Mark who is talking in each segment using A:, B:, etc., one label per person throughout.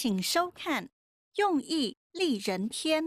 A: 请收看《用意利人天》。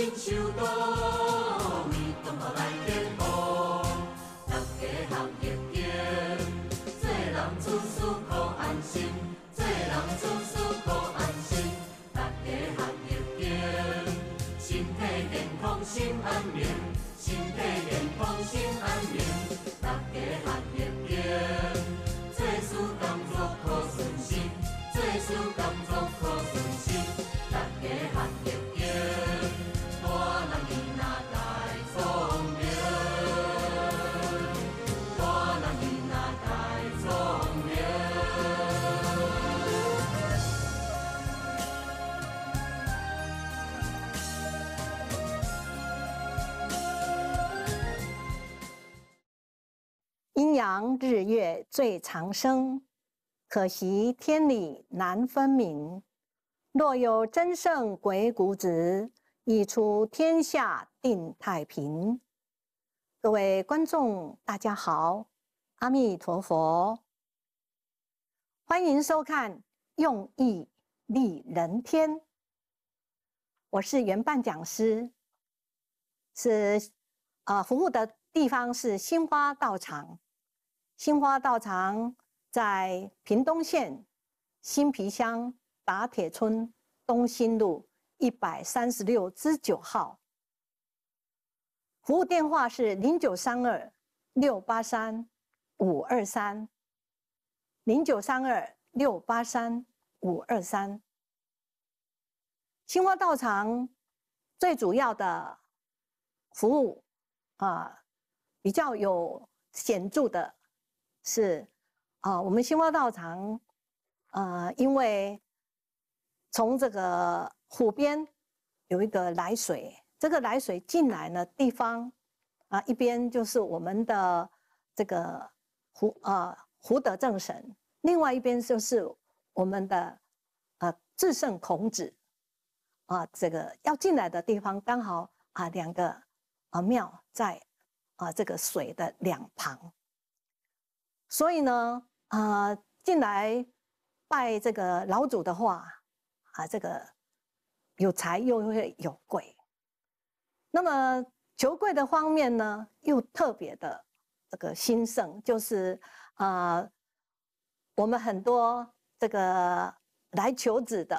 A: 金修道，为中华来添福，大家好业精。做人处处可安心，做人处处可安心，大家好业精。身体健康心安宁，身
B: 体健康心安宁，大家好业精。
A: 阳日月最长生，可惜天理难分明。若有真圣鬼谷子，一出天下定太平。各位观众，大家好，阿弥陀佛，欢迎收看《用意利人天》。我是原办讲师，是呃服务的地方是兴花道场。新花道场在屏东县新皮乡打铁村东兴路一百三十六之九号，服务电话是零九三二六八三五二三零九三二六八三五二三。新花道场最主要的服务，啊，比较有显著的。是啊，我们新华道场，呃，因为从这个湖边有一个来水，这个来水进来呢地方，啊，一边就是我们的这个湖，呃，湖德正神，另外一边就是我们的呃至圣孔子，啊，这个要进来的地方刚好啊，两个呃庙在啊这个水的两旁。所以呢，呃，进来拜这个老祖的话，啊，这个有财又会有贵。那么求贵的方面呢，又特别的这个兴盛，就是呃，我们很多这个来求子的，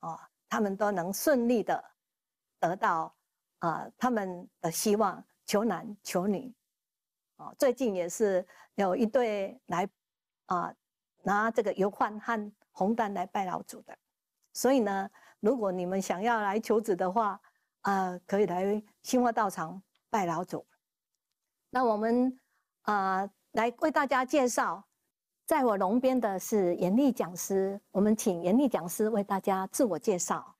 A: 哦，他们都能顺利的得到啊他们的希望，求男求女。哦，最近也是有一对来啊拿这个油饭和红蛋来拜老祖的，所以呢，如果你们想要来求子的话，啊，可以来新化道场拜老祖。那我们啊来为大家介绍，在我龙边的是严厉讲师，
B: 我们请严厉讲师为大家自我介绍。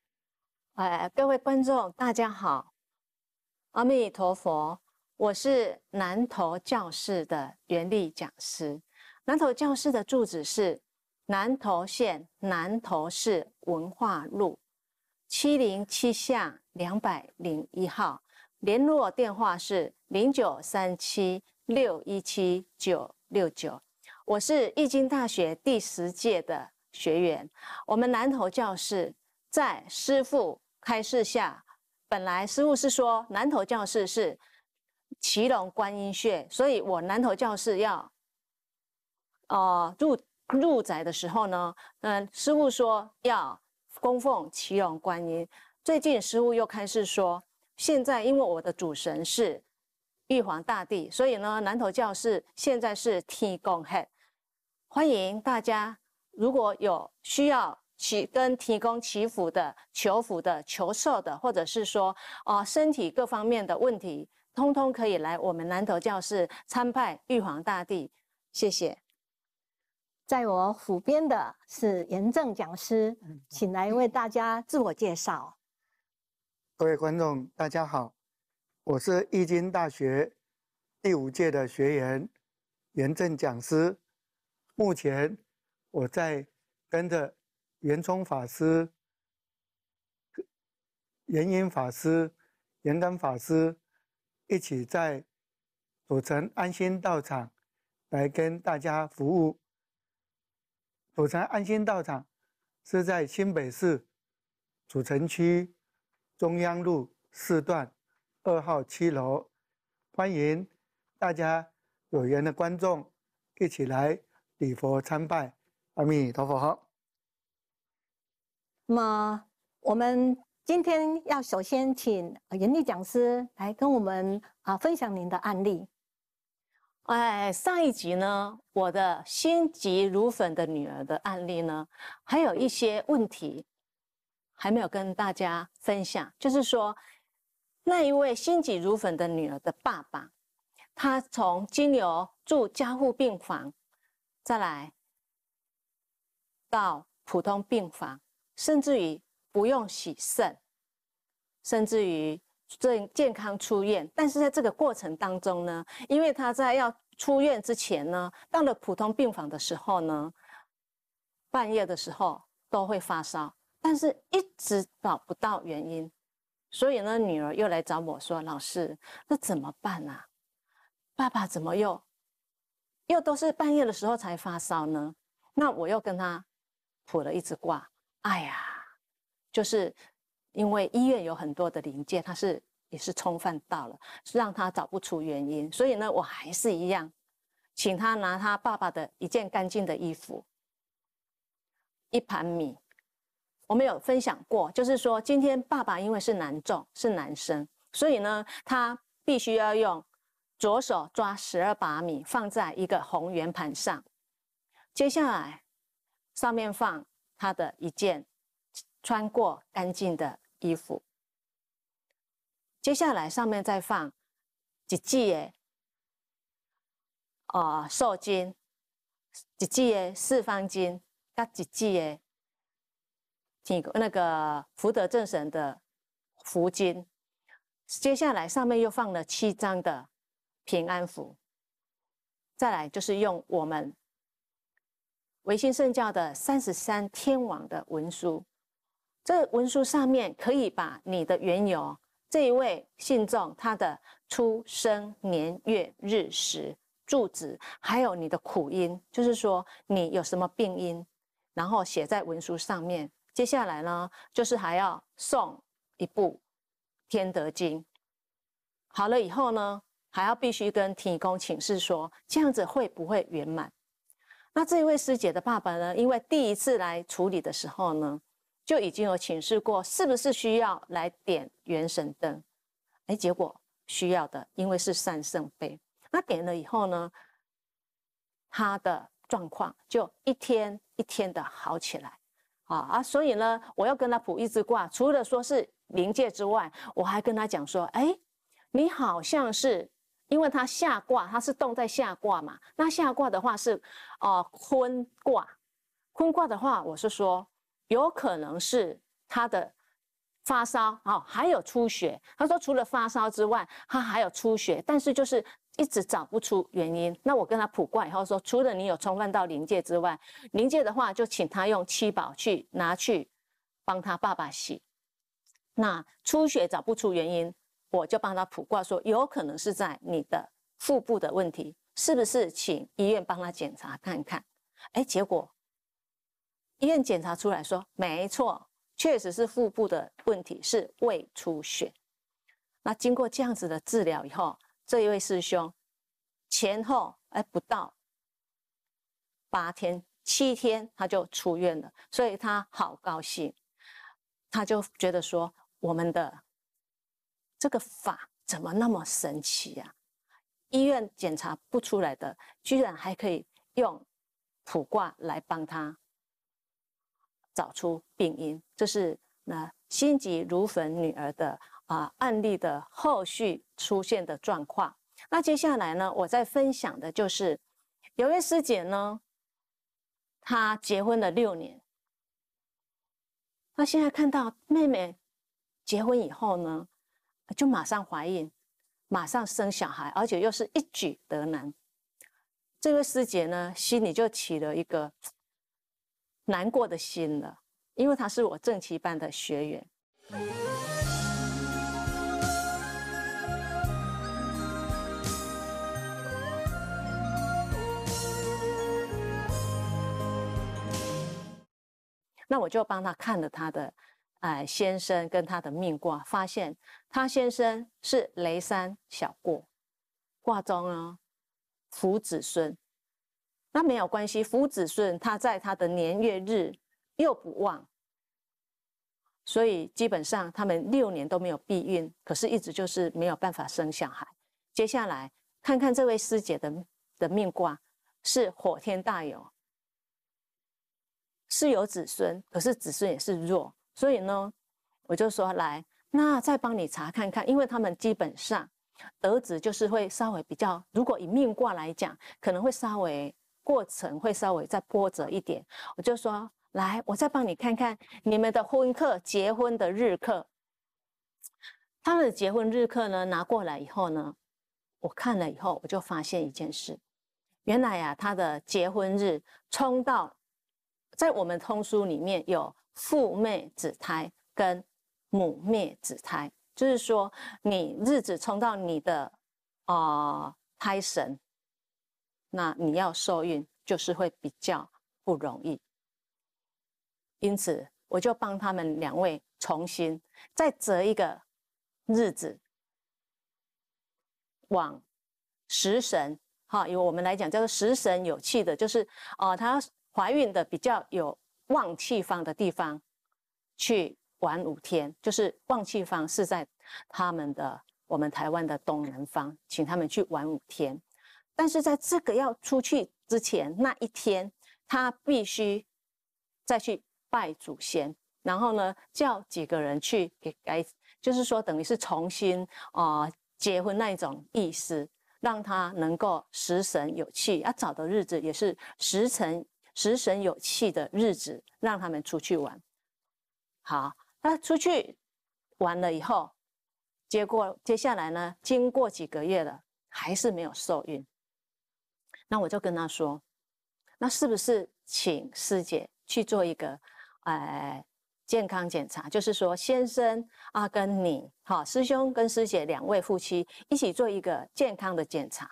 B: 哎，各位观众，大家好，阿弥陀佛。我是南投教室的原力讲师。南投教室的住址是南投县南投市文化路七零七巷两百零一号，联络电话是零九三七六一七九六九。我是易经大学第十届的学员。我们南投教室在师傅开示下，本来师傅是说南投教室是。奇隆观音穴，所以我南头教士要，呃，入入宅的时候呢，嗯，师傅说要供奉奇隆观音。最近师傅又开始说，现在因为我的主神是玉皇大帝，所以呢，南头教士现在是天公黑，欢迎大家，如果有需要祈跟提供祈福的、求福的、求寿的，或者是说啊，身体各方面的问题。通通可以来我们南头教室参拜玉皇大帝，谢谢。
A: 在我府边的是严正讲师，请来为大家自我介绍。
C: 各位观众，大家好，我是易经大学第五届的学员，严正讲师。目前我在跟着严冲法师、严英法师、严丹法师。一起在主城安心道场来跟大家服务。主城安心道场是在新北市主城区中央路四段二号七楼，欢迎大家有缘的观众一起来礼佛参拜，阿弥陀佛。
A: 那么我们。今天要首先请人力讲师来跟我们啊分享您的案例。
B: 哎，上一集呢，我的心急如焚的女儿的案例呢，还有一些问题还没有跟大家分享。就是说，那一位心急如焚的女儿的爸爸，他从金牛住加护病房，再来到普通病房，甚至于。不用洗肾，甚至于正健康出院。但是在这个过程当中呢，因为他在要出院之前呢，到了普通病房的时候呢，半夜的时候都会发烧，但是一直找不到原因。所以呢，女儿又来找我说：“老师，那怎么办啊？爸爸怎么又又都是半夜的时候才发烧呢？”那我又跟他卜了一支卦，哎呀！就是因为医院有很多的零件，他是也是充分到了，是让他找不出原因。所以呢，我还是一样，请他拿他爸爸的一件干净的衣服，一盘米。我们有分享过，就是说，今天爸爸因为是男众，是男生，所以呢，他必须要用左手抓十二把米，放在一个红圆盘上。接下来，上面放他的一件。穿过干净的衣服，接下来上面再放几记耶，哦寿金，几记耶四方金，加一记耶，天那个福德正神的福金。接下来上面又放了七张的平安符，再来就是用我们维新圣教的三十三天王的文书。这文书上面可以把你的缘由，这一位信众他的出生年月日时、住址，还有你的苦因，就是说你有什么病因，然后写在文书上面。接下来呢，就是还要送一部《天德经》。好了以后呢，还要必须跟提供请示说，这样子会不会圆满？那这一位师姐的爸爸呢，因为第一次来处理的时候呢。就已经有请示过，是不是需要来点元神灯？哎，结果需要的，因为是三圣杯。那点了以后呢，他的状况就一天一天的好起来啊啊！所以呢，我要跟他卜一卦，除了说是灵界之外，我还跟他讲说：哎，你好像是因为他下卦，他是动在下卦嘛。那下卦的话是哦坤卦，坤卦的话，我是说。有可能是他的发烧哦，还有出血。他说除了发烧之外，他还有出血，但是就是一直找不出原因。那我跟他卜卦以后说，除了你有充分到临界之外，临界的话就请他用七宝去拿去帮他爸爸洗。那出血找不出原因，我就帮他卜卦说，有可能是在你的腹部的问题，是不是请医院帮他检查看看？哎，结果。医院检查出来说，没错，确实是腹部的问题，是胃出血。那经过这样子的治疗以后，这一位师兄前后哎不到八天、七天他就出院了，所以他好高兴，他就觉得说，我们的这个法怎么那么神奇呀？医院检查不出来的，居然还可以用普卦来帮他。找出病因，这是那心急如焚女儿的啊案例的后续出现的状况。那接下来呢，我在分享的就是有位师姐呢，她结婚了六年，那现在看到妹妹结婚以后呢，就马上怀孕，马上生小孩，而且又是一举得男，这位师姐呢心里就起了一个。难过的心了，因为他是我正畸班的学员。那我就帮他看了他的，呃，先生跟他的命卦，发现他先生是雷山小过卦中呢福子孙。那没有关系，夫子顺他在他的年月日又不旺，所以基本上他们六年都没有避孕，可是一直就是没有办法生小孩。接下来看看这位师姐的的命卦是火天大有，是有子孙，可是子孙也是弱，所以呢，我就说来，那再帮你查看看，因为他们基本上儿子就是会稍微比较，如果以命卦来讲，可能会稍微。过程会稍微再波折一点，我就说来，我再帮你看看你们的婚客结婚的日课。他们的结婚日课呢，拿过来以后呢，我看了以后，我就发现一件事，原来呀，他的结婚日冲到，在我们通书里面有父灭子胎跟母灭子胎，就是说你日子冲到你的啊胎神。那你要受孕就是会比较不容易，因此我就帮他们两位重新再择一个日子，往食神，哈，因为我们来讲叫做食神有气的，就是哦，她怀孕的比较有旺气方的地方去玩五天，就是旺气方是在他们的我们台湾的东南方，请他们去玩五天。但是在这个要出去之前那一天，他必须再去拜祖先，然后呢叫几个人去给改，就是说等于是重新啊结婚那一种意思，让他能够食神有气。要找的日子也是食神食神有气的日子，让他们出去玩。好，那出去玩了以后，结果接下来呢，经过几个月了，还是没有受孕。那我就跟他说，那是不是请师姐去做一个，呃，健康检查？就是说，先生啊，跟你哈，师兄跟师姐两位夫妻一起做一个健康的检查。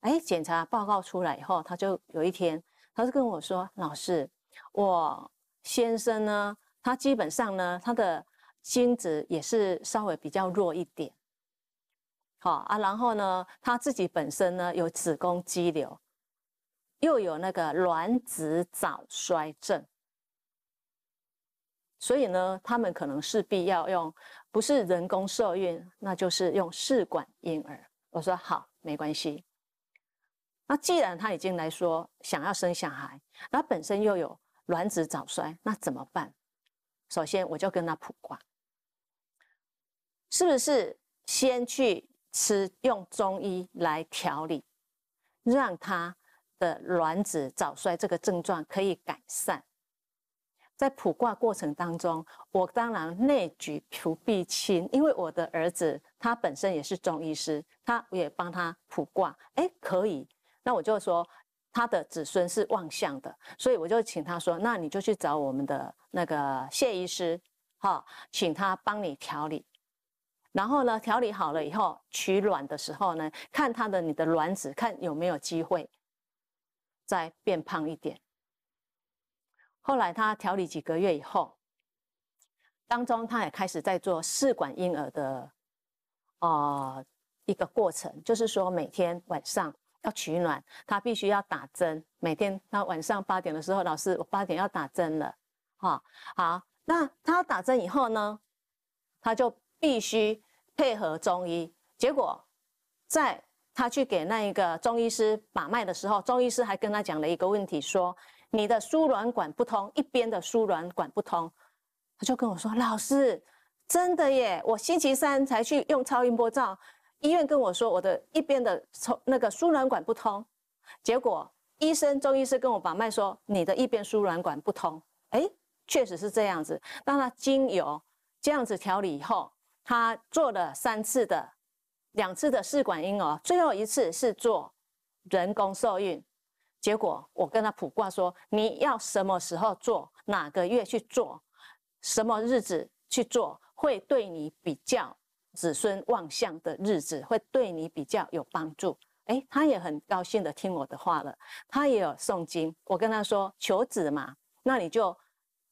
B: 哎，检查报告出来以后，他就有一天，他就跟我说，老师，我先生呢，他基本上呢，他的精子也是稍微比较弱一点。好啊，然后呢，他自己本身呢有子宫肌瘤。又有那个卵子早衰症，所以呢，他们可能势必要用，不是人工受孕，那就是用试管婴儿。我说好，没关系。那既然他已经来说想要生小孩，那本身又有卵子早衰，那怎么办？首先我就跟他普卦，是不是先去吃用中医来调理，让他。的卵子早衰这个症状可以改善，在卜卦过程当中，我当然内举朴必亲，因为我的儿子他本身也是中医师，他我也帮他卜卦，哎，可以，那我就说他的子孙是旺相的，所以我就请他说，那你就去找我们的那个谢医师，哈，请他帮你调理，然后呢，调理好了以后取卵的时候呢，看他的你的卵子看有没有机会。再变胖一点。后来他调理几个月以后，当中他也开始在做试管婴儿的，啊，一个过程，就是说每天晚上要取暖，他必须要打针。每天他晚上八点的时候，老师，我八点要打针了，哈，好，那他打针以后呢，他就必须配合中医。结果在他去给那一个中医师把脉的时候，中医师还跟他讲了一个问题，说你的输卵管不通，一边的输卵管不通。他就跟我说：“老师，真的耶，我星期三才去用超音波照，医院跟我说我的一边的抽那个输卵管不通，结果医生中医师跟我把脉说你的一边输卵管不通，哎，确实是这样子。当他精油这样子调理以后，他做了三次的。”两次的试管婴儿，最后一次是做人工受孕，结果我跟他卜卦说，你要什么时候做，哪个月去做，什么日子去做，会对你比较子孙旺相的日子，会对你比较有帮助。诶，他也很高兴的听我的话了，他也有诵经。我跟他说求子嘛，那你就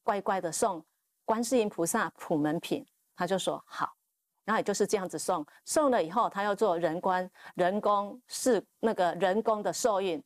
B: 乖乖的诵《观世音菩萨普门品》，他就说好。然后也就是这样子送，送了以后，他要做人工人工是那个人工的受孕，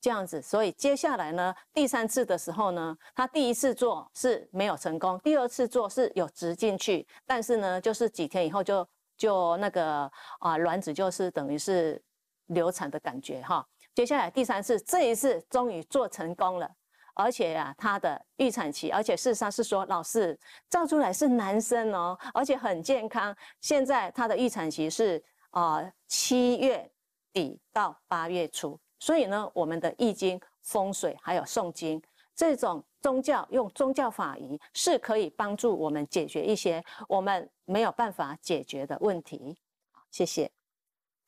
B: 这样子。所以接下来呢，第三次的时候呢，他第一次做是没有成功，第二次做是有植进去，但是呢，就是几天以后就就那个啊卵子就是等于是流产的感觉哈。接下来第三次，这一次终于做成功了。而且呀，他的预产期，而且事实上是说，老师照出来是男生哦，而且很健康。现在他的预产期是啊，七月底到八月初。所以呢，我们的易经、风水还有诵经这种宗教，用宗教法是可以帮助我们解决一些我们没有办法解决的问题。好，谢谢，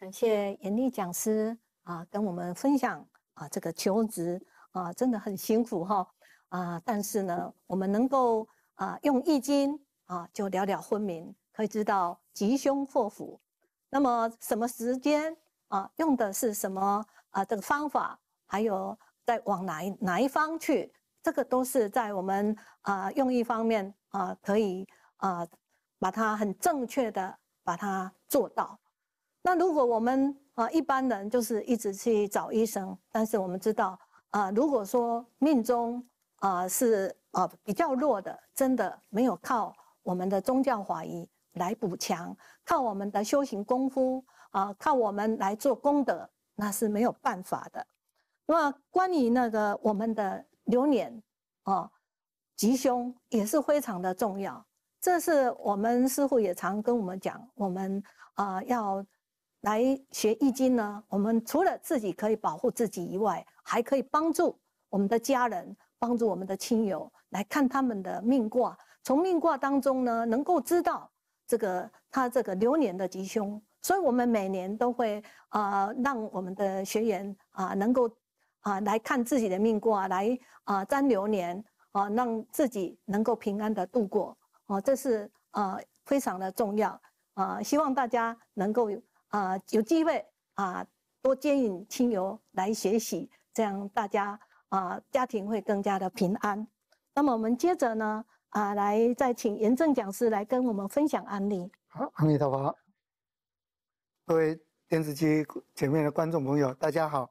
A: 感谢严厉讲师啊，跟我们分享啊，这个求职。啊，真的很辛苦哈，啊，但是呢，我们能够啊用易经啊，就聊聊昏迷，可以知道吉凶祸福，那么什么时间啊，用的是什么啊这个方法，还有在往哪哪一方去，这个都是在我们啊用易方面啊可以啊把它很正确的把它做到。那如果我们啊一般人就是一直去找医生，但是我们知道。啊，如果说命中啊是啊比较弱的，真的没有靠我们的宗教法疑来补强，靠我们的修行功夫啊，靠我们来做功德，那是没有办法的。那关于那个我们的流年啊吉凶也是非常的重要，这是我们师傅也常跟我们讲，我们啊要。来学易经呢？我们除了自己可以保护自己以外，还可以帮助我们的家人，帮助我们的亲友来看他们的命卦。从命卦当中呢，能够知道这个他这个流年的吉凶。所以，我们每年都会啊，让我们的学员啊，能够啊来看自己的命卦，来啊占流年啊，让自己能够平安的度过。哦，这是呃非常的重要啊，希望大家能够。啊，有机会啊，多接引亲友来学习，这样大家啊，家庭会更加的平安。那么我们接着呢，啊，来再请严正讲师来跟我们分享案例。
C: 好，阿弥陀佛，各位电视机前面的观众朋友，大家好。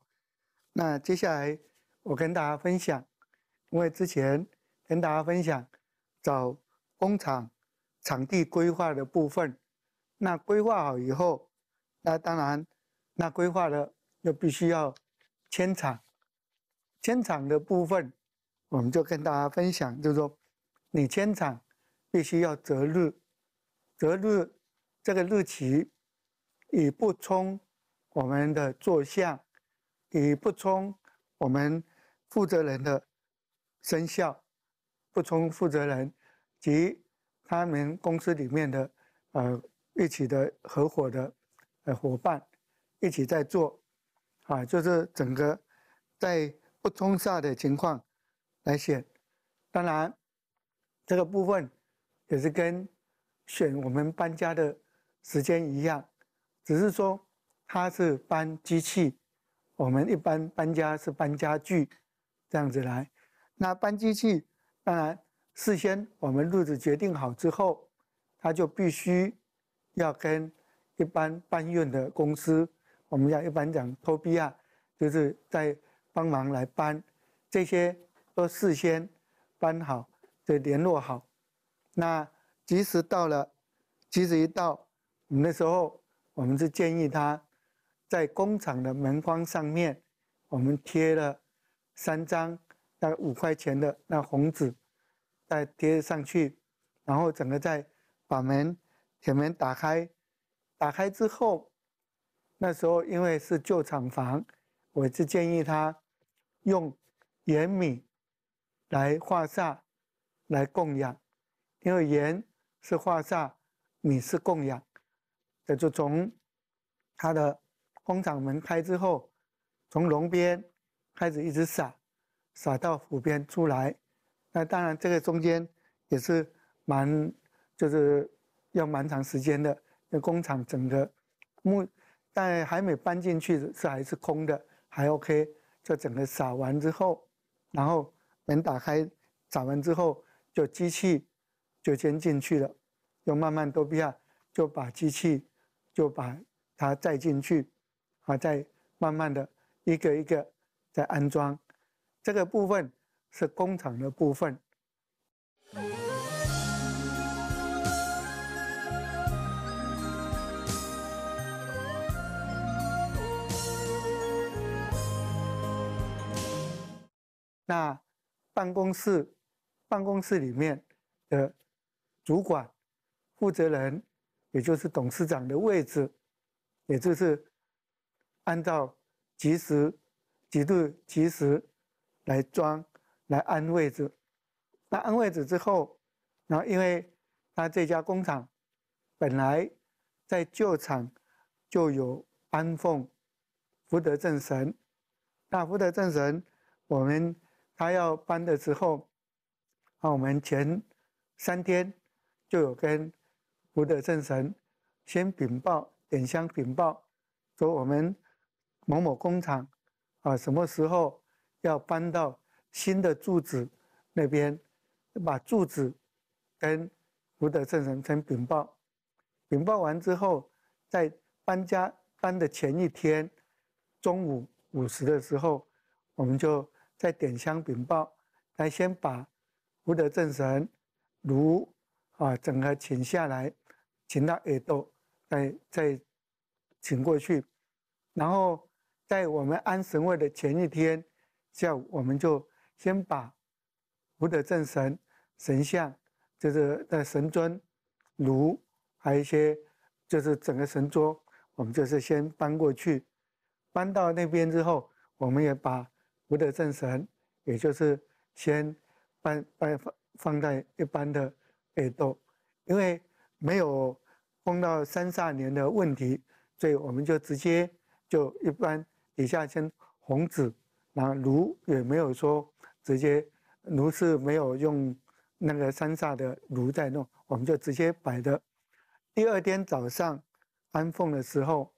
C: 那接下来我跟大家分享，因为之前跟大家分享找工厂场地规划的部分，那规划好以后。那当然，那规划了又必须要迁场，迁场的部分，我们就跟大家分享，就是说，你迁场必须要择日，择日这个日期，以不冲我们的坐相，以不冲我们负责人的生效，不冲负责人及他们公司里面的呃一起的合伙的。呃，伙伴一起在做，啊，就是整个在不通畅的情况来选，当然这个部分也是跟选我们搬家的时间一样，只是说他是搬机器，我们一般搬家是搬家具这样子来，那搬机器，当然事先我们日子决定好之后，他就必须要跟。一般搬运的公司，我们讲一般讲托比亚，就是在帮忙来搬，这些都事先搬好，就联络好。那即使到了，即使一到，我们那时候我们是建议他，在工厂的门框上面，我们贴了三张那五块钱的那红纸，再贴上去，然后整个再把门前面打开。打开之后，那时候因为是旧厂房，我就建议他用盐米来化煞、来供养，因为盐是化煞，米是供养。那就从他的工厂门开之后，从龙边开始一直撒，撒到湖边出来。那当然，这个中间也是蛮，就是要蛮长时间的。工厂整个木，但还没搬进去，是还是空的，还 OK。就整个扫完之后，然后门打开，扫完之后，就机器就先进去了，就慢慢都不要，就把机器就把它再进去，啊，再慢慢的一个一个再安装。这个部分是工厂的部分。那办公室，办公室里面的主管负责人，也就是董事长的位置，也就是按照及时、极度及时来装、来安位置。那安位置之后，然后因为他这家工厂本来在旧厂就有安奉福德正神，那福德正神我们。他要搬的之后，啊，我们前三天就有跟福德正神先禀报，点香禀报，说我们某某工厂啊，什么时候要搬到新的住址那边，把住址跟福德正神先禀报。禀报完之后，在搬家搬的前一天中午午时的时候，我们就。再点香禀报，来先把福德正神如啊整个请下来，请到耳朵，再再请过去。然后在我们安神位的前一天下午，我们就先把福德正神神像，就是在神尊如，还有一些就是整个神桌，我们就是先搬过去，搬到那边之后，我们也把。福德正神，也就是先搬搬放放在一般的北斗，因为没有碰到三煞年的问题，所以我们就直接就一般底下先红纸，然后炉也没有说直接炉是没有用那个三煞的炉在弄，我们就直接摆的。第二天早上安奉的时候，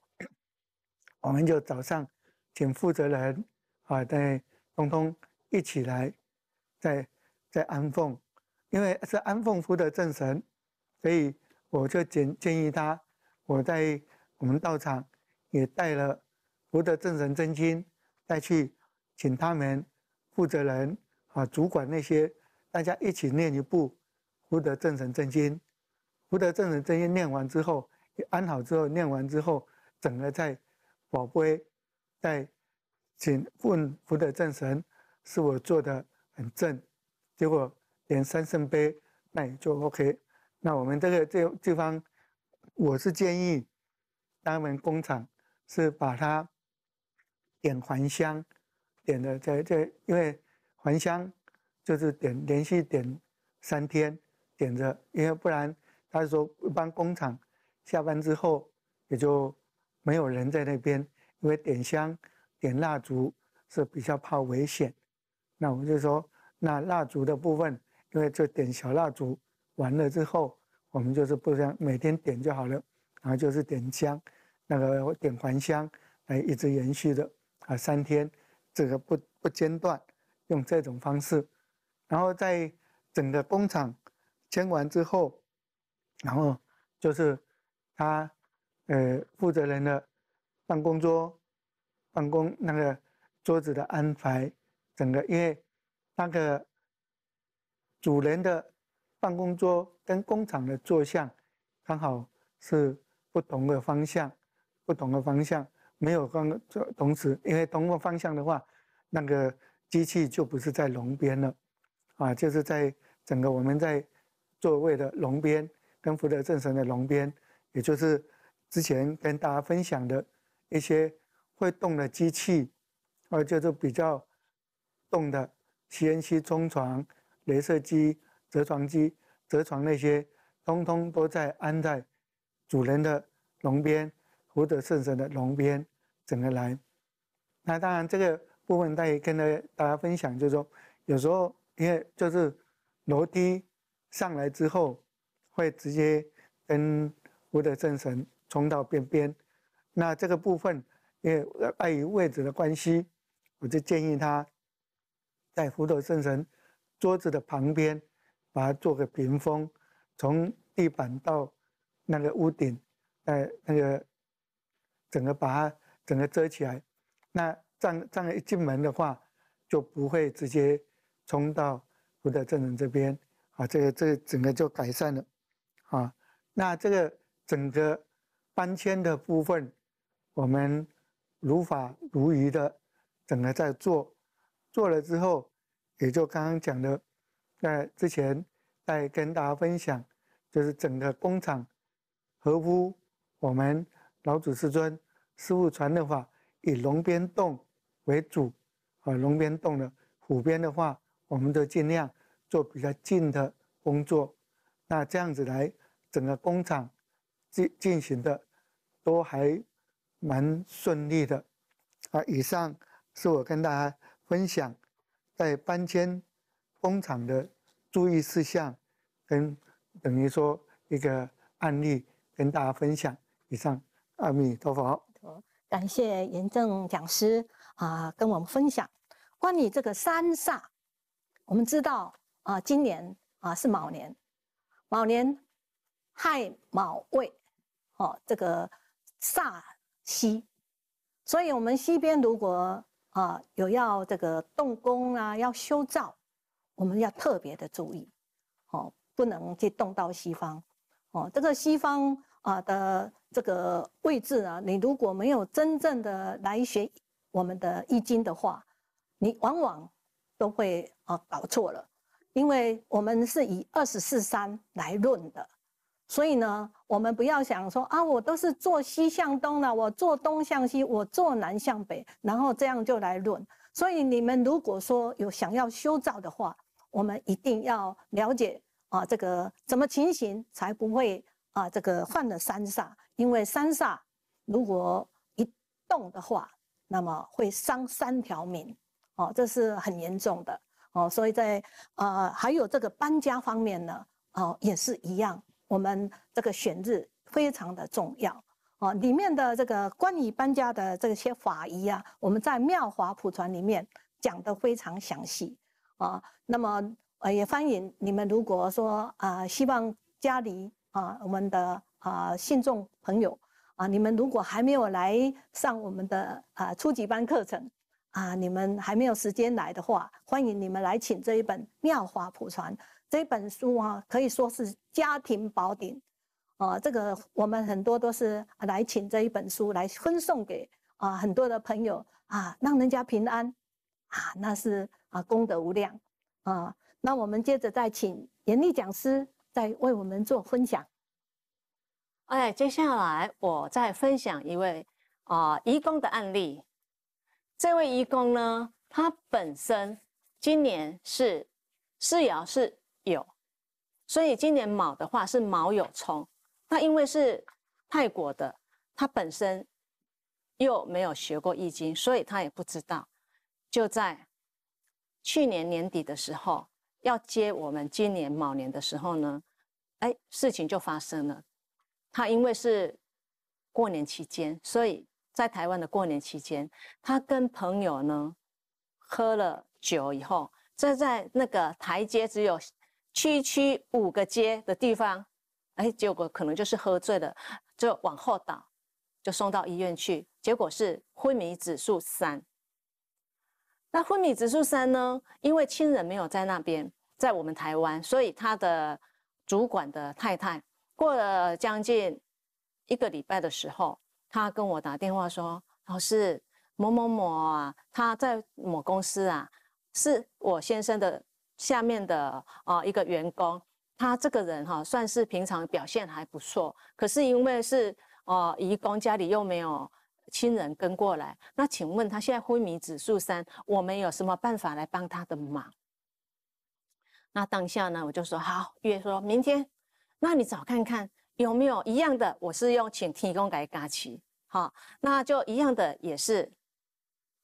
C: 我们就早上请负责人。啊！在通通一起来，在在安奉，因为是安奉福德正神，所以我就建建议他，我在我们道场也带了福德正神真经，再去请他们负责人啊主管那些大家一起念一部福德正神真经，福德正神真经念完之后安好之后念完之后整个在宝播在。请问福德正神是我做的很正，结果点三圣杯那也就 OK。那我们这个这地方，我是建议他们工厂是把它点还香，点的在在，因为还香就是点连续点三天点着，因为不然他说一般工厂下班之后也就没有人在那边，因为点香。点蜡烛是比较怕危险，那我们就说那蜡烛的部分，因为就点小蜡烛完了之后，我们就是不想每天点就好了，然后就是点香，那个点还香，哎，一直延续的啊，三天这个不不间断，用这种方式，然后在整个工厂签完之后，然后就是他呃负责人的办公桌。办公那个桌子的安排，整个因为那个主人的办公桌跟工厂的坐向刚好是不同的方向，不同的方向没有跟同同时，因为同个方向的话，那个机器就不是在龙边了，啊，就是在整个我们在座位的龙边跟福德正神的龙边，也就是之前跟大家分享的一些。会动的机器，啊，就是比较动的 CNC 冲床、镭射机、折床机、折床那些，通通都在安在主人的笼边或者圣神的笼边整个来。那当然这个部分，大家跟大家分享，就是说有时候因为就是楼梯上来之后，会直接跟福德圣神冲到边边，那这个部分。因为碍于位置的关系，我就建议他在福德盛神桌子的旁边，把它做个屏风，从地板到那个屋顶，呃，那个整个把它整个遮起来。那这样这样一进门的话，就不会直接冲到福德正人这边啊。这个这整个就改善了啊。那这个整个搬迁的部分，我们。如法如仪的整个在做，做了之后，也就刚刚讲的，在之前在跟大家分享，就是整个工厂合乎我们老祖师尊师傅传的话，以龙边洞为主，啊龙边洞的虎边的话，我们都尽量做比较近的工作，那这样子来整个工厂进进行的都还。蛮顺利的，啊，以上是我跟大家分享在搬迁工厂的注意事项，跟等于说一个案例跟大家分享。以上，阿弥陀佛，
A: 感谢严正讲师啊，跟我们分享关于这个三煞。我们知道啊，今年啊是卯年，卯年亥卯未，哦，这个煞。西，所以，我们西边如果啊有要这个动工啊，要修造，我们要特别的注意，哦，不能去动到西方，哦，这个西方啊的这个位置啊，你如果没有真正的来学我们的易经的话，你往往都会啊搞错了，因为我们是以二十四山来论的。所以呢，我们不要想说啊，我都是坐西向东了，我坐东向西，我坐南向北，然后这样就来论。所以你们如果说有想要修造的话，我们一定要了解啊，这个怎么情形才不会啊，这个犯了三煞。因为三煞如果一动的话，那么会伤三条命，哦，这是很严重的哦。所以在啊，还有这个搬家方面呢，哦，也是一样。我们这个选日非常的重要啊，里面的这个关于搬家的这些法仪啊，我们在《妙华普传》里面讲的非常详细啊。那么，也欢迎你们，如果说啊，希望家里啊，我们的啊信众朋友啊，你们如果还没有来上我们的啊初级班课程啊，你们还没有时间来的话，欢迎你们来请这一本《妙华普传》。这本书啊，可以说是家庭宝典啊。这个我们很多都是来请这一本书来分送给啊很多的朋友啊，让人家平安啊，那是啊功德无量啊。那我们接着再请严厉讲师再为我们做分享。
B: 哎，接下来我再分享一位啊义工的案例。这位义工呢，他本身今年是四爻是。有，所以今年卯的话是卯有冲。那因为是泰国的，他本身又没有学过易经，所以他也不知道。就在去年年底的时候，要接我们今年卯年的时候呢，哎，事情就发生了。他因为是过年期间，所以在台湾的过年期间，他跟朋友呢喝了酒以后，在在那个台阶只有。区区五个街的地方，哎，结果可能就是喝醉了，就往后倒，就送到医院去。结果是昏迷指数三。那昏迷指数三呢？因为亲人没有在那边，在我们台湾，所以他的主管的太太过了将近一个礼拜的时候，他跟我打电话说：“老师，某某某啊，他在某公司啊，是我先生的。”下面的啊，一个员工，他这个人哈，算是平常表现还不错，可是因为是哦，移工家里又没有亲人跟过来，那请问他现在昏迷指数三，我们有什么办法来帮他的忙？那当下呢，我就说好，约说明天，那你找看看有没有一样的，我是用请提供给佳琪，好，那就一样的也是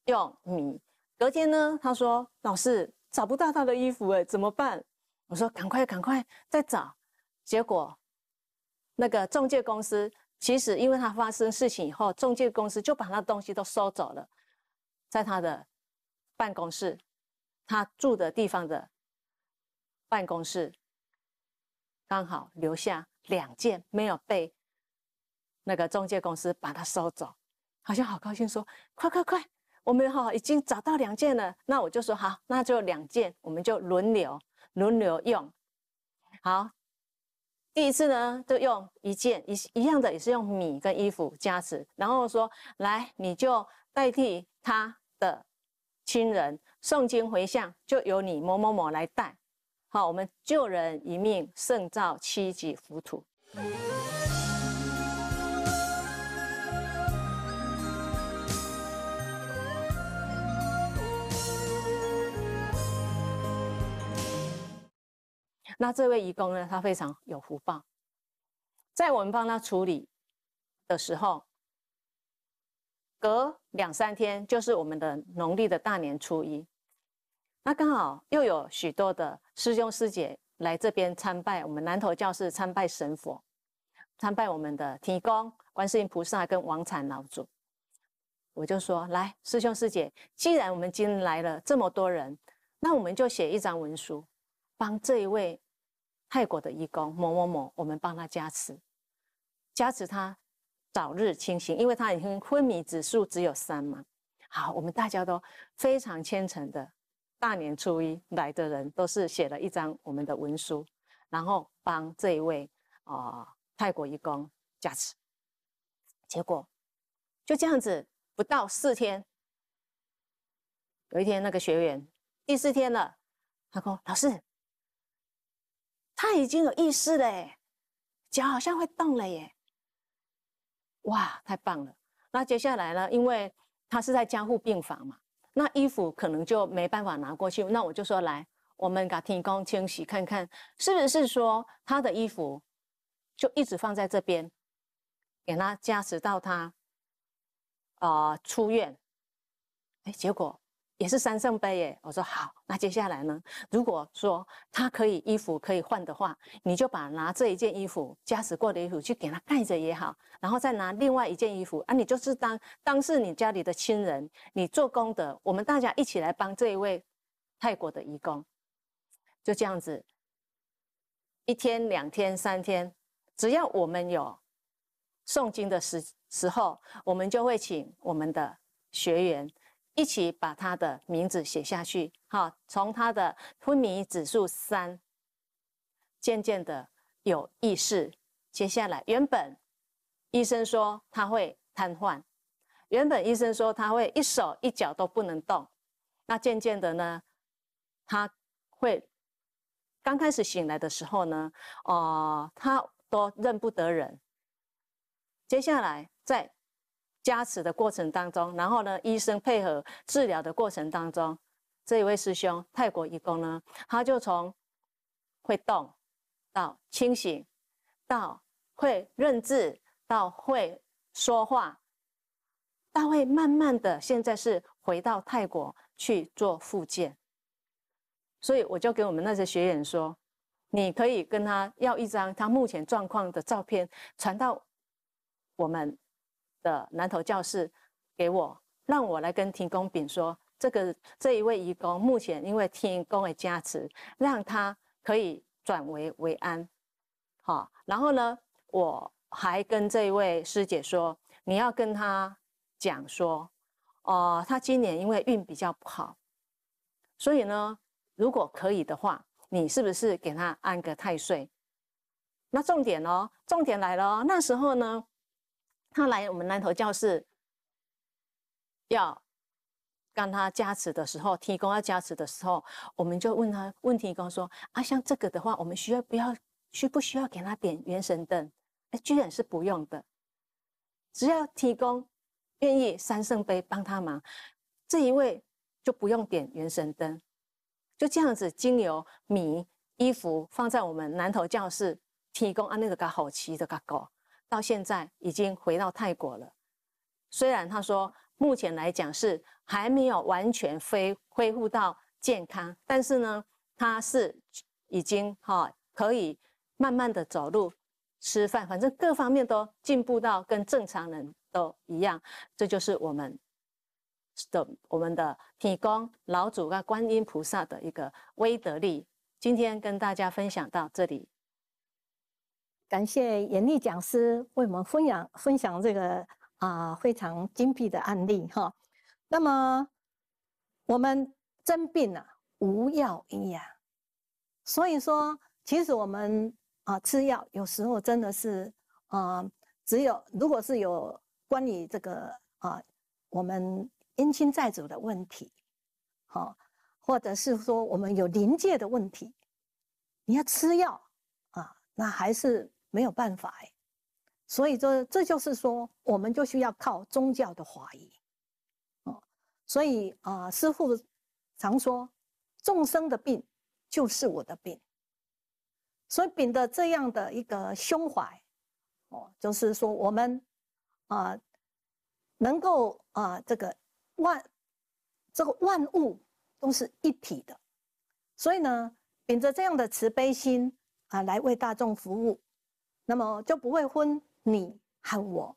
B: 用米。隔天呢，他说老师。找不到他的衣服诶，怎么办？我说赶快赶快再找。结果，那个中介公司其实因为他发生事情以后，中介公司就把那东西都收走了，在他的办公室，他住的地方的办公室，刚好留下两件没有被那个中介公司把它收走，好像好高兴说：快快快！我们哈已经找到两件了，那我就说好，那就两件，我们就轮流轮流用。好，第一次呢，就用一件一一样的，也是用米跟衣服加持，然后说来你就代替他的亲人诵经回向，就由你某某某来带。好，我们救人一命胜造七级浮屠。那这位义工呢？他非常有福报，在我们帮他处理的时候，隔两三天就是我们的农历的大年初一，那刚好又有许多的师兄师姐来这边参拜我们南头教室参拜神佛，参拜我们的提公、观世音菩萨跟王禅老祖。我就说：来，师兄师姐，既然我们今天来了这么多人，那我们就写一张文书，帮这一位。泰国的义工某某某，我们帮他加持，加持他早日清醒，因为他已经昏迷指数只有三嘛。好，我们大家都非常虔诚的，大年初一来的人都是写了一张我们的文书，然后帮这一位啊泰国义工加持。结果就这样子，不到四天，有一天那个学员第四天了，他说：“老师。”他已经有意识嘞，脚好像会动了耶！哇，太棒了！那接下来呢？因为他是在加护病房嘛，那衣服可能就没办法拿过去。那我就说来，我们给提供清洗看看，是不是说他的衣服就一直放在这边，给他加持到他啊出院？哎，结果。也是三圣杯耶，我说好，那接下来呢？如果说他可以衣服可以换的话，你就把拿这一件衣服、加持过的衣服去给他盖着也好，然后再拿另外一件衣服啊，你就是当当是你家里的亲人，你做功德，我们大家一起来帮这一位泰国的义工，就这样子，一天、两天、三天，只要我们有诵经的时时候，我们就会请我们的学员。一起把他的名字写下去。好，从他的昏迷指数三，渐渐的有意识。接下来，原本医生说他会瘫痪，原本医生说他会一手一脚都不能动。那渐渐的呢，他会刚开始醒来的时候呢，哦，他都认不得人。接下来再。加持的过程当中，然后呢，医生配合治疗的过程当中，这一位师兄泰国义工呢，他就从会动到清醒，到会认字，到会说话，他会慢慢的，现在是回到泰国去做复健，所以我就给我们那些学员说，你可以跟他要一张他目前状况的照片，传到我们。的南头教室给我，让我来跟停工禀说，这个这一位义工目前因为停工的加持，让他可以转危为安。好，然后呢，我还跟这一位师姐说，你要跟他讲说，哦，他今年因为运比较不好，所以呢，如果可以的话，你是不是给他安个太岁？那重点哦，重点来了哦，那时候呢。他来我们南头教室，要跟他加持的时候，提供要加持的时候，我们就问他，问提供说：啊，像这个的话，我们需要不要，需不需要给他点元神灯？哎，居然是不用的，只要提供愿意三圣杯帮他忙，这一位就不用点元神灯，就这样子，精油、米、衣服放在我们南头教室，提供啊那个噶好奇的噶个。到现在已经回到泰国了，虽然他说目前来讲是还没有完全恢恢复到健康，但是呢，他是已经哈可以慢慢的走路、吃饭，反正各方面都进步到跟正常人都一样。这就是我们的我们的提供老祖跟观音菩萨的一个威德力。今天跟大家分享到这里。
A: 感谢严厉讲师为我们分享分享这个啊非常精辟的案例哈。那么我们真病啊，无药医啊，所以说其实我们啊吃药有时候真的是啊只有如果是有关于这个啊我们阴亲债主的问题，好，或者是说我们有临界的问题，你要吃药啊，那还是。没有办法哎，所以这这就是说，我们就需要靠宗教的怀疑，哦，所以啊，师父常说，众生的病就是我的病，所以秉着这样的一个胸怀，哦，就是说我们啊，能够啊，这个万这个万物都是一体的，所以呢，秉着这样的慈悲心啊，来为大众服务。那么就不会分你和我，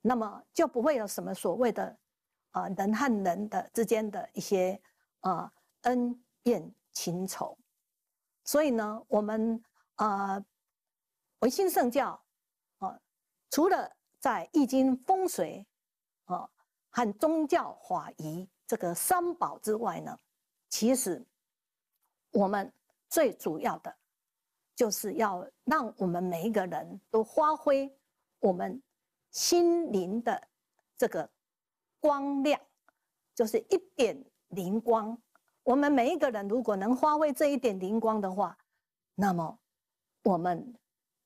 A: 那么就不会有什么所谓的啊人和人的之间的一些啊恩怨情仇。所以呢，我们啊，唯心圣教啊，除了在易经风水啊和宗教法仪这个三宝之外呢，其实我们最主要的。就是要让我们每一个人都发挥我们心灵的这个光亮，就是一点灵光。我们每一个人如果能发挥这一点灵光的话，那么我们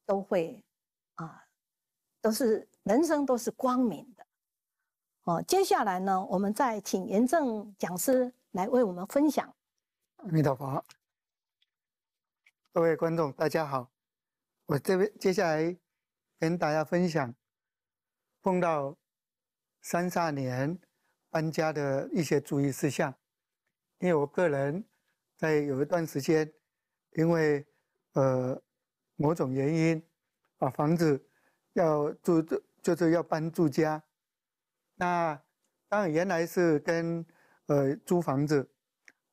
A: 都会啊，都是人生都是光明的。哦，接下来呢，我们再请严正讲师来为我
C: 们分享。阿弥陀佛。各位观众，大家好，我这边接下来跟大家分享碰到三煞年搬家的一些注意事项。因为我个人在有一段时间，因为呃某种原因，把房子要住，就就是要搬住家。那当然原来是跟呃租房子，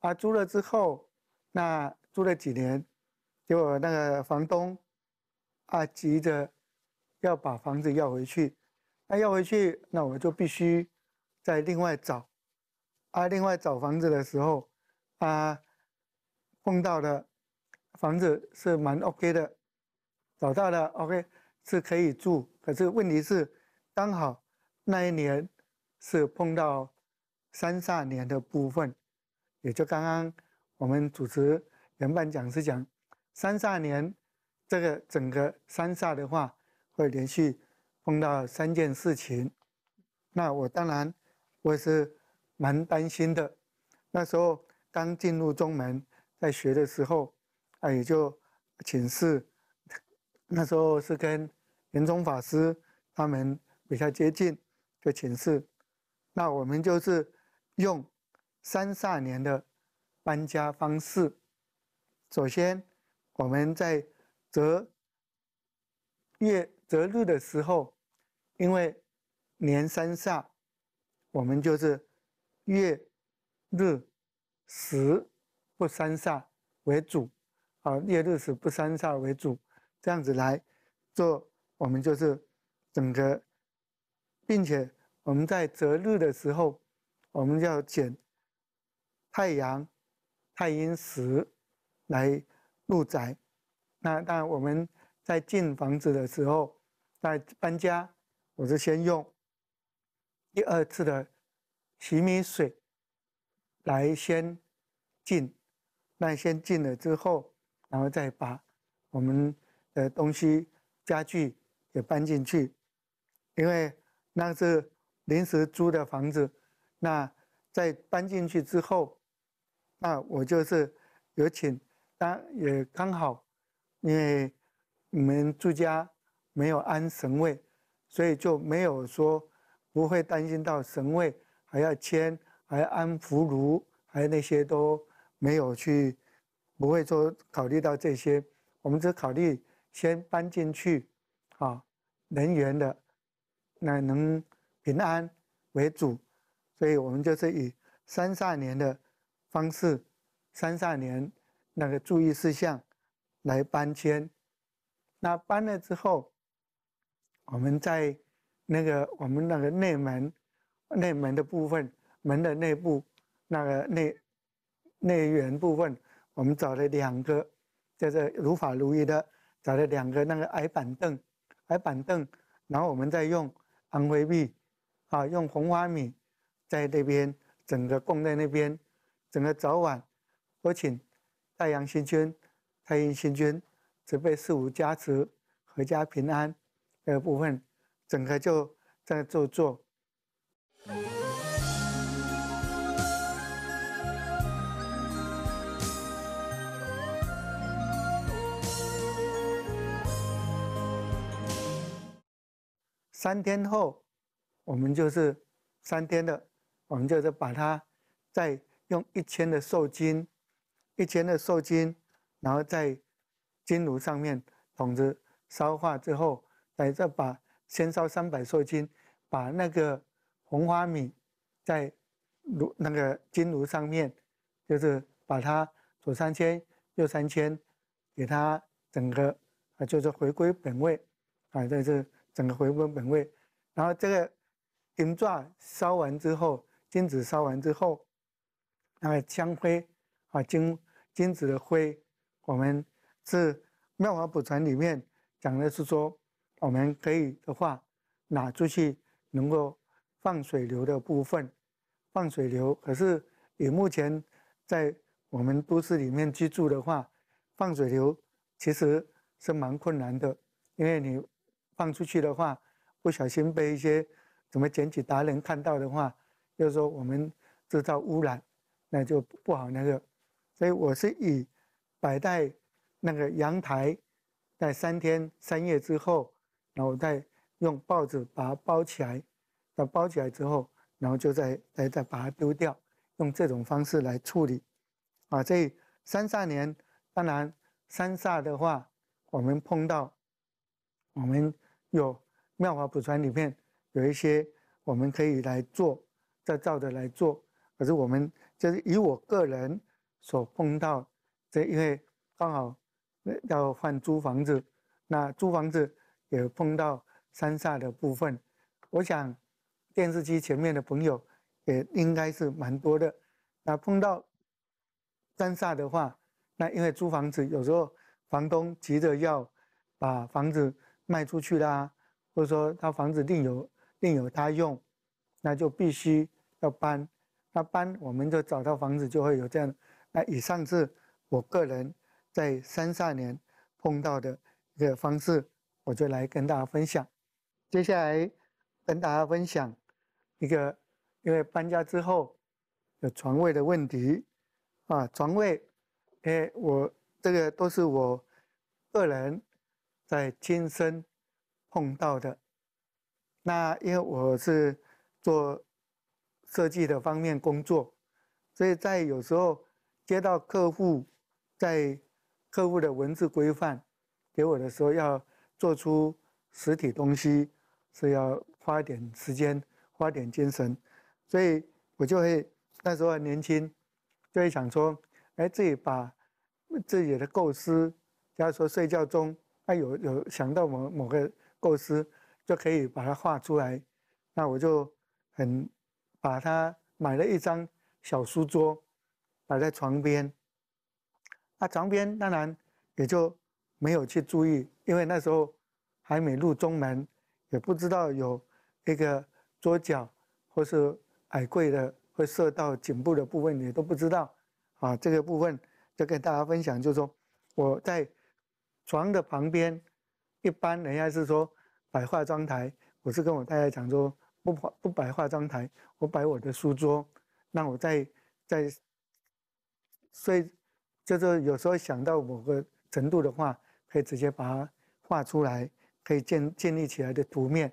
C: 啊租了之后，那租了几年。结果那个房东啊急着要把房子要回去，那要回去，那我就必须再另外找。啊，另外找房子的时候，啊，碰到的房子是蛮 OK 的，找到了 OK 是可以住。可是问题是，刚好那一年是碰到三煞年的部分，也就刚刚我们主持人办讲师讲。三煞年，这个整个三煞的话，会连续碰到三件事情。那我当然，我是蛮担心的。那时候刚进入中门，在学的时候啊，也就请示。那时候是跟圆宗法师他们比较接近就请示。那我们就是用三煞年的搬家方式，首先。我们在择月择日的时候，因为年三煞，我们就是月日时不三煞为主啊，月日时不三煞为主，这样子来做，我们就是整个，并且我们在择日的时候，我们要选太阳太阴时来。路宅。那那我们在进房子的时候，在搬家，我是先用第二次的洗米水来先进，那先进了之后，然后再把我们的东西家具也搬进去，因为那是临时租的房子，那在搬进去之后，那我就是有请。但也刚好，因为你们住家没有安神位，所以就没有说不会担心到神位还要迁，还要安福炉，还有那些都没有去，不会说考虑到这些，我们只考虑先搬进去，啊，人员的那能平安为主，所以我们就是以三煞年的方式，三煞年。那个注意事项，来搬迁。那搬了之后，我们在那个我们那个内门内门的部分门的内部那个内内缘部分，我们找了两个，就是如法如仪的找了两个那个矮板凳，矮板凳，然后我们再用安徽币啊，用红花米在那边整个供在那边，整个早晚，我请。太阳星君、太阴星君，准被四五加持，阖家平安的个部分，整个就在做做。三天后，我们就是三天的，我们就是把它再用一千的寿金。一千的寿金，然后在金炉上面筒子烧化之后，再再把先烧三百寿金，把那个红花米在炉那个金炉上面，就是把它左三千右三千，给它整个啊，就是回归本位啊，这是整个回归本位。然后这个银钻烧完之后，金子烧完之后，那个香灰啊金。金子的灰，我们是《妙法普传》里面讲的是说，我们可以的话，拿出去能够放水流的部分放水流。可是，你目前在我们都市里面居住的话，放水流其实是蛮困难的，因为你放出去的话，不小心被一些怎么捡起达人看到的话，就说我们知道污染，那就不好那个。所以我是以摆在那个阳台，在三天三夜之后，然后再用报纸把它包起来，那包起来之后，然后就再再再把它丢掉，用这种方式来处理。啊，所以三煞年，当然三煞的话，我们碰到，我们有《妙法普传》里面有一些我们可以来做再照着来做，可是我们就是以我个人。所碰到这因为刚好要换租房子，那租房子也碰到三煞的部分。我想电视机前面的朋友也应该是蛮多的。那碰到三煞的话，那因为租房子有时候房东急着要把房子卖出去啦，或者说他房子另有另有他用，那就必须要搬。那搬我们就找到房子就会有这样。那以上是我个人在三四年碰到的一个方式，我就来跟大家分享。接下来跟大家分享一个，因为搬家之后有床位的问题啊，床位，哎，我这个都是我个人在亲身碰到的。那因为我是做设计的方面工作，所以在有时候。接到客户，在客户的文字规范给我的时候，要做出实体东西，是要花点时间、花点精神，所以我就会那时候很年轻，就会想说，哎，自己把自己的构思，假如说睡觉中，哎，有有想到某某个构思，就可以把它画出来，那我就很把它买了一张小书桌。摆在床边，那床边当然也就没有去注意，因为那时候还没入中门，也不知道有一个桌角或是矮柜的会射到颈部的部位，也都不知道。啊，这个部分就跟大家分享，就说我在床的旁边，一般人家是说摆化妆台，我是跟我太太讲说不不摆化妆台，我摆我的书桌，那我在在。所以，就是有时候想到某个程度的话，可以直接把它画出来，可以建建立起来的图面。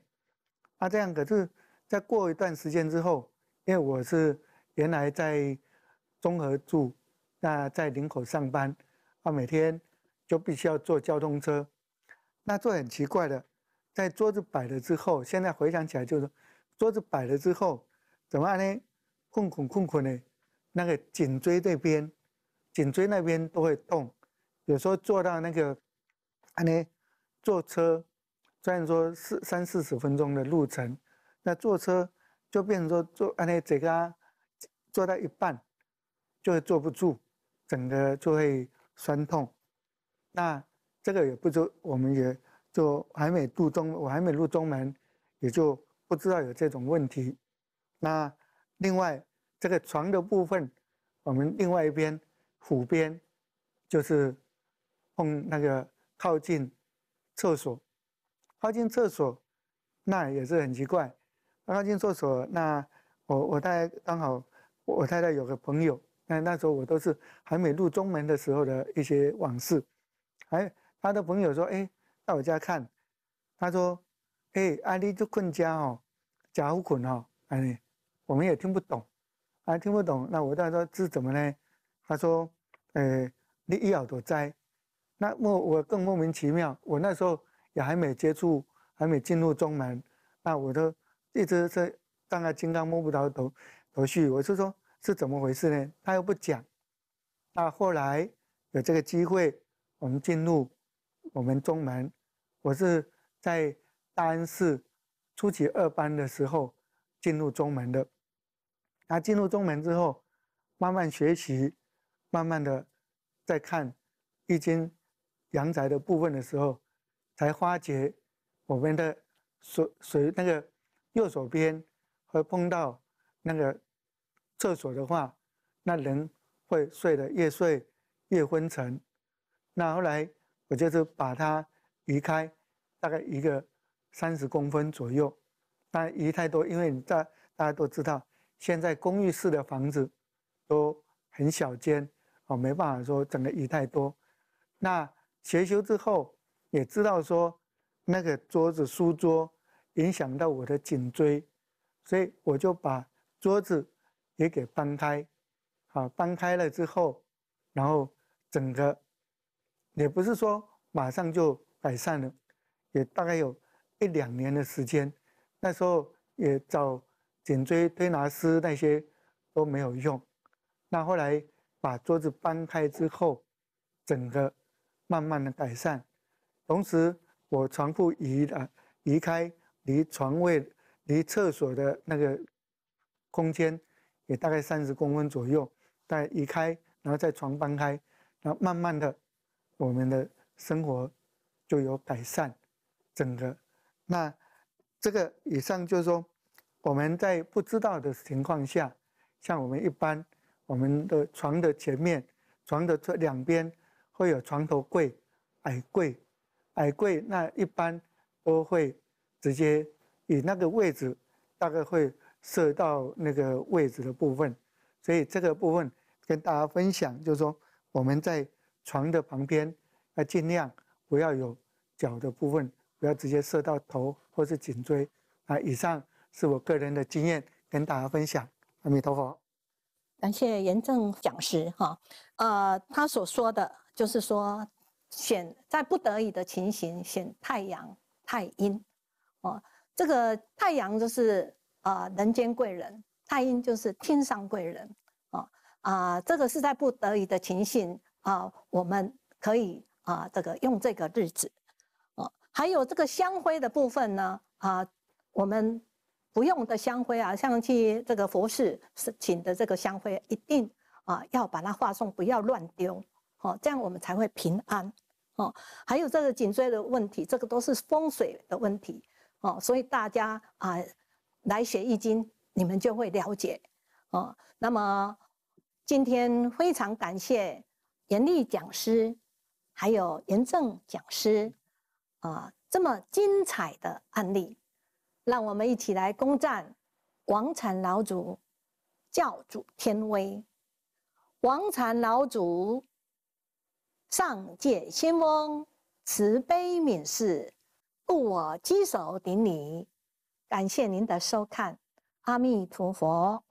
C: 啊，这样可是，在过一段时间之后，因为我是原来在综合住，那在林口上班，啊，每天就必须要坐交通车。那做很奇怪的，在桌子摆了之后，现在回想起来就是，桌子摆了之后，怎么呢？困困困困的，那个颈椎这边。颈椎那边都会动，有时候坐到那个，安尼，坐车，虽然说四三四十分钟的路程，那坐车就变成说坐安尼，这个，坐到一半就会坐不住，整个就会酸痛。那这个也不知，我们也就还没入中，我还没入中门，也就不知道有这种问题。那另外这个床的部分，我们另外一边。湖边，就是碰那个靠近厕所，靠近厕所，那也是很奇怪。靠近厕所，那我我太太刚好，我太太有个朋友，那那时候我都是还没入中门的时候的一些往事。哎，他的朋友说：“哎，到我家看。”他说：“哎，阿丽就困家哦，家好困哦。”哎，我们也听不懂，啊、听不懂。那我当说：“这怎么呢？”他说：“诶，你一耳朵栽，那莫我更莫名其妙。我那时候也还没接触，还没进入中门，那我都一直是当个金刚摸不着头头绪。我是说是怎么回事呢？他又不讲。那后来有这个机会，我们进入我们中门，我是在大恩寺初级二班的时候进入中门的。那进入中门之后，慢慢学习。”慢慢的，在看《一间阳宅的部分的时候，才发觉我们的水水那个右手边会碰到那个厕所的话，那人会睡得越睡越昏沉。那后来我就是把它移开，大概一个三十公分左右，但移太多，因为大大家都知道，现在公寓式的房子都很小间。哦，没办法说，整个移太多。那学修之后，也知道说，那个桌子书桌影响到我的颈椎，所以我就把桌子也给搬开。好，搬开了之后，然后整个也不是说马上就改善了，也大概有一两年的时间。那时候也找颈椎推拿师那些都没有用。那后来。把桌子搬开之后，整个慢慢的改善。同时，我床铺移了，移开，离床位、离厕所的那个空间也大概三十公分左右，再移开，然后再床搬开，然后慢慢的，我们的生活就有改善。整个，那这个以上就是说，我们在不知道的情况下，像我们一般。我们的床的前面、床的这两边会有床头柜、矮柜、矮柜，那一般都会直接以那个位置，大概会射到那个位置的部分。所以这个部分跟大家分享，就是说我们在床的旁边要尽量不要有脚的部分，不要直接射到头或是颈椎。啊，以上是我个人的经验跟大家分享。阿弥陀佛。
A: 感谢严正讲师哈，呃，他所说的就是说，选在不得已的情形选太阳太阴，哦，这个太阳就是啊人间贵人，太阴就是天上贵人，啊啊，这个是在不得已的情形啊，我们可以啊这个用这个日子，哦，还有这个香灰的部分呢啊，我们。不用的香灰啊，像去这个佛寺请的这个香灰，一定啊要把它化送，不要乱丢，哦，这样我们才会平安，哦，还有这个颈椎的问题，这个都是风水的问题，哦，所以大家啊来学易经，你们就会了解，哦，那么今天非常感谢严厉讲师，还有严正讲师，啊，这么精彩的案例。让我们一起来攻占王禅老祖教主天威，王禅老祖上界仙翁慈悲悯世，故我稽首顶礼。感谢您的收看，阿弥陀佛。